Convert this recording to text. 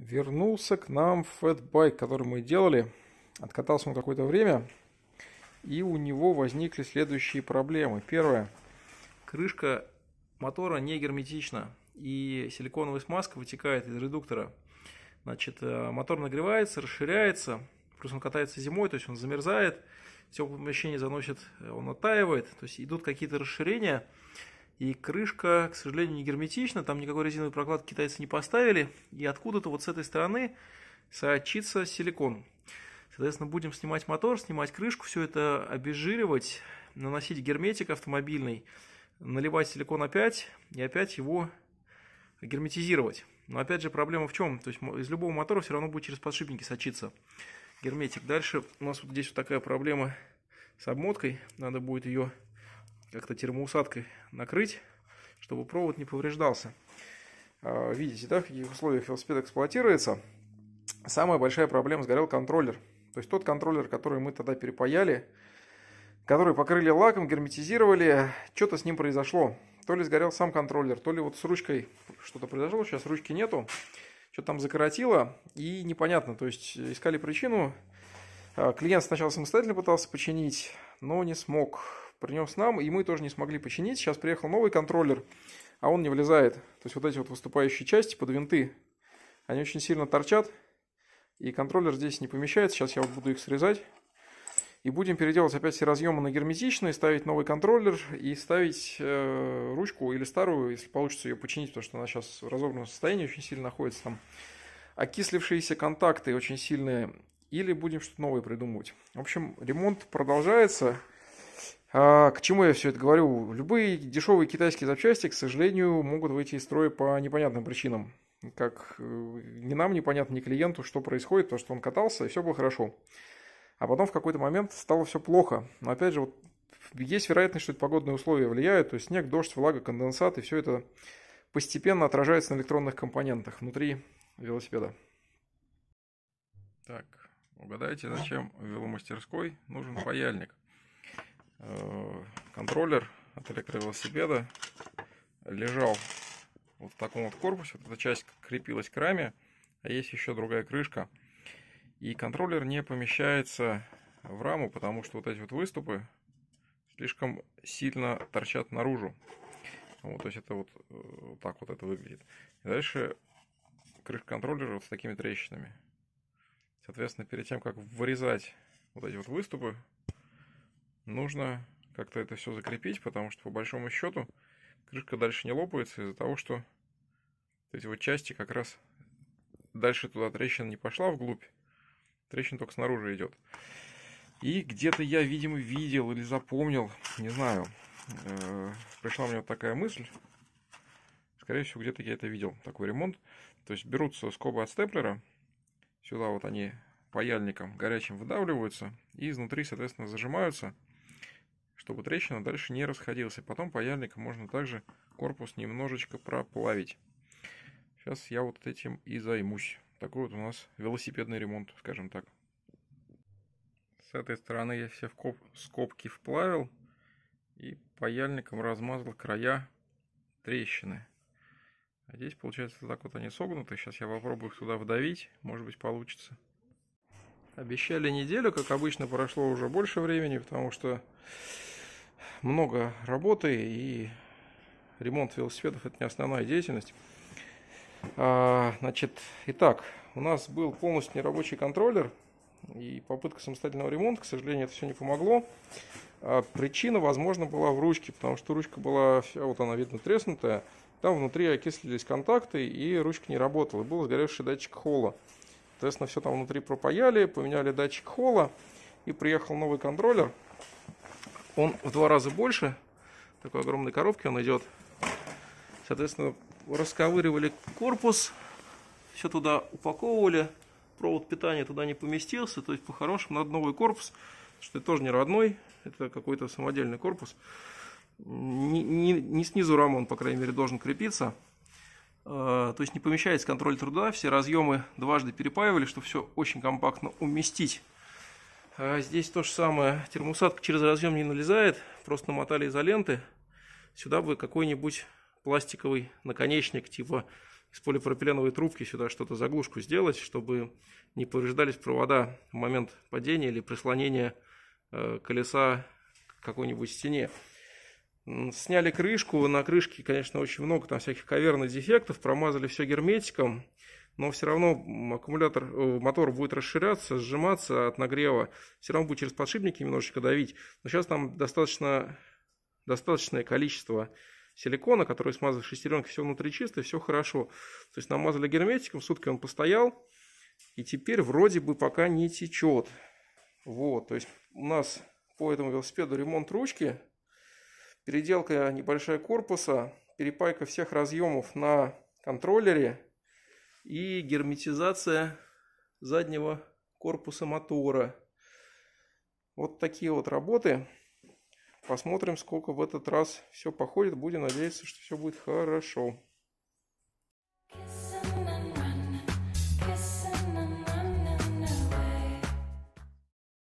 вернулся к нам фэтбайк, который мы делали. Откатался он какое-то время, и у него возникли следующие проблемы. Первое. Крышка мотора не герметична, и силиконовая смазка вытекает из редуктора. Значит, э, мотор нагревается, расширяется, плюс он катается зимой, то есть он замерзает, все помещение заносит, э, он оттаивает, то есть идут какие-то расширения, и крышка, к сожалению, не герметична, там никакой резиновой прокладки китайцы не поставили. И откуда-то вот с этой стороны сочится силикон. Соответственно, будем снимать мотор, снимать крышку, все это обезжиривать, наносить герметик автомобильный, наливать силикон опять и опять его герметизировать. Но опять же проблема в чем? То есть из любого мотора все равно будет через подшипники сочиться герметик. Дальше у нас вот здесь вот такая проблема с обмоткой. Надо будет ее как-то термоусадкой накрыть, чтобы провод не повреждался. А, видите, да, в каких условиях велосипед эксплуатируется. Самая большая проблема сгорел контроллер. То есть тот контроллер, который мы тогда перепаяли, который покрыли лаком, герметизировали, что-то с ним произошло. То ли сгорел сам контроллер, то ли вот с ручкой что-то произошло, сейчас ручки нету, что-то там закоротило, и непонятно. То есть искали причину, а, клиент сначала самостоятельно пытался починить, но не смог принес нам, и мы тоже не смогли починить. Сейчас приехал новый контроллер, а он не влезает. То есть вот эти вот выступающие части под винты, они очень сильно торчат, и контроллер здесь не помещается. Сейчас я вот буду их срезать. И будем переделать опять все разъемы на герметичные, ставить новый контроллер и ставить э, ручку или старую, если получится ее починить, потому что она сейчас в разобранном состоянии очень сильно находится там. Окислившиеся контакты очень сильные. Или будем что-то новое придумывать. В общем, ремонт продолжается. А к чему я все это говорю? Любые дешевые китайские запчасти, к сожалению, могут выйти из строя по непонятным причинам. Как э, ни нам непонятно, ни клиенту, что происходит, то что он катался, и все было хорошо. А потом в какой-то момент стало все плохо. Но опять же, вот есть вероятность, что это погодные условия влияют, то есть снег, дождь, влага, конденсат, и все это постепенно отражается на электронных компонентах внутри велосипеда. Так, угадайте, зачем в веломастерской нужен паяльник? Э, контроллер от электровелосипеда лежал вот в таком вот корпусе. Вот эта часть крепилась к раме, а есть еще другая крышка. И контроллер не помещается в раму, потому что вот эти вот выступы слишком сильно торчат наружу. Вот, то есть это вот, э, вот так вот это выглядит. И дальше крышка контроллера вот с такими трещинами. Соответственно, перед тем, как вырезать вот эти вот выступы, нужно как-то это все закрепить, потому что по большому счету крышка дальше не лопается из-за того, что эти вот части как раз дальше туда трещина не пошла вглубь, трещина только снаружи идет. И где-то я, видимо, видел или запомнил, не знаю, э, пришла мне вот такая мысль, скорее всего, где-то я это видел, такой ремонт. То есть берутся скобы от степлера, сюда вот они паяльником горячим выдавливаются и изнутри, соответственно, зажимаются – чтобы трещина дальше не расходилась. И потом паяльником можно также корпус немножечко проплавить. Сейчас я вот этим и займусь. Такой вот у нас велосипедный ремонт, скажем так. С этой стороны я все вкоп... скобки вплавил и паяльником размазал края трещины. А здесь, получается, так вот они согнуты. Сейчас я попробую их туда вдавить. Может быть, получится. Обещали неделю, как обычно, прошло уже больше времени, потому что много работы, и ремонт велосипедов – это не основная деятельность. А, значит, итак, у нас был полностью нерабочий контроллер и попытка самостоятельного ремонта, к сожалению, это все не помогло. А причина, возможно, была в ручке, потому что ручка была, вся, вот она, видно, треснутая. Там внутри окислились контакты, и ручка не работала. Был сгоревший датчик холла. Соответственно, все там внутри пропаяли, поменяли датчик холла, и приехал новый контроллер – он в два раза больше такой огромной коробки, он идет. Соответственно, расковыривали корпус, все туда упаковывали, провод питания туда не поместился, то есть по-хорошему надо новый корпус, что это тоже не родной, это какой-то самодельный корпус. Не, не, не снизу рама он, по крайней мере, должен крепиться. А, то есть не помещается контроль труда, все разъемы дважды перепаивали, чтобы все очень компактно уместить. А здесь то же самое. Термосадка через разъем не налезает. Просто намотали изоленты. Сюда бы какой-нибудь пластиковый наконечник, типа из полипропиленовой трубки сюда что-то заглушку сделать, чтобы не повреждались провода в момент падения или прислонения э, колеса к какой-нибудь стене. Сняли крышку, на крышке, конечно, очень много там всяких каверных дефектов, промазали все герметиком но все равно аккумулятор, э, мотор будет расширяться, сжиматься от нагрева, все равно будет через подшипники немножечко давить. Но сейчас там достаточно, достаточное количество силикона, который смазал шестеренки, все внутри чисто, все хорошо. То есть намазали герметиком, сутки он постоял, и теперь вроде бы пока не течет. Вот, то есть у нас по этому велосипеду ремонт ручки, переделка небольшая корпуса, перепайка всех разъемов на контроллере – и герметизация заднего корпуса мотора. Вот такие вот работы. Посмотрим, сколько в этот раз все походит. Будем надеяться, что все будет хорошо.